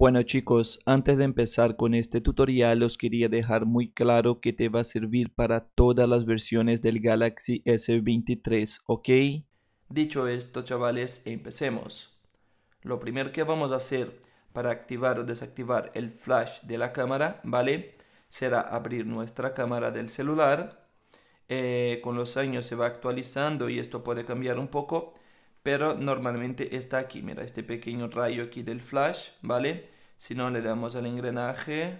Bueno chicos, antes de empezar con este tutorial os quería dejar muy claro que te va a servir para todas las versiones del Galaxy S23, ¿ok? Dicho esto chavales, empecemos. Lo primero que vamos a hacer para activar o desactivar el flash de la cámara, ¿vale? Será abrir nuestra cámara del celular. Eh, con los años se va actualizando y esto puede cambiar un poco pero normalmente está aquí, mira, este pequeño rayo aquí del flash, ¿vale? Si no, le damos al engranaje,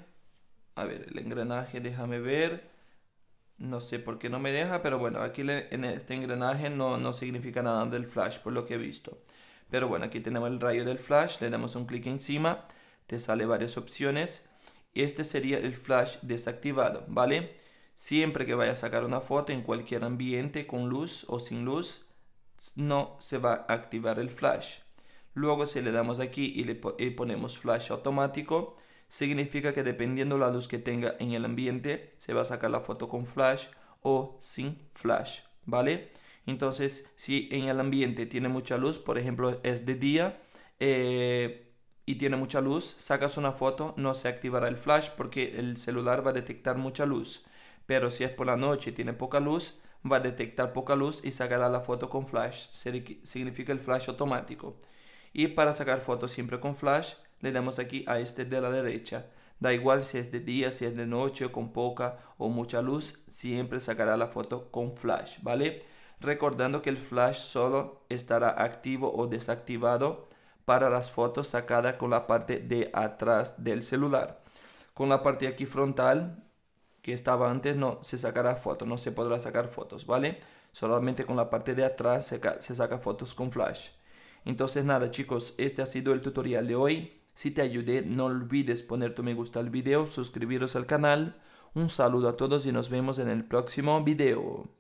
a ver, el engranaje, déjame ver, no sé por qué no me deja, pero bueno, aquí en este engranaje no, no significa nada del flash, por lo que he visto. Pero bueno, aquí tenemos el rayo del flash, le damos un clic encima, te sale varias opciones. Este sería el flash desactivado, ¿vale? Siempre que vaya a sacar una foto en cualquier ambiente con luz o sin luz, no se va a activar el flash. Luego si le damos aquí y le ponemos flash automático, significa que dependiendo la luz que tenga en el ambiente, se va a sacar la foto con flash o sin flash, ¿vale? Entonces, si en el ambiente tiene mucha luz, por ejemplo, es de día eh, y tiene mucha luz, sacas una foto, no se activará el flash porque el celular va a detectar mucha luz. Pero si es por la noche y tiene poca luz, va a detectar poca luz y sacará la foto con flash, significa el flash automático. Y para sacar fotos siempre con flash, le damos aquí a este de la derecha. Da igual si es de día, si es de noche, con poca o mucha luz, siempre sacará la foto con flash, ¿vale? Recordando que el flash solo estará activo o desactivado para las fotos sacadas con la parte de atrás del celular. Con la parte aquí frontal estaba antes no se sacará fotos no se podrá sacar fotos, ¿vale? Solamente con la parte de atrás se, se saca fotos con flash. Entonces nada chicos, este ha sido el tutorial de hoy. Si te ayudé, no olvides poner tu me gusta al video, suscribiros al canal. Un saludo a todos y nos vemos en el próximo video.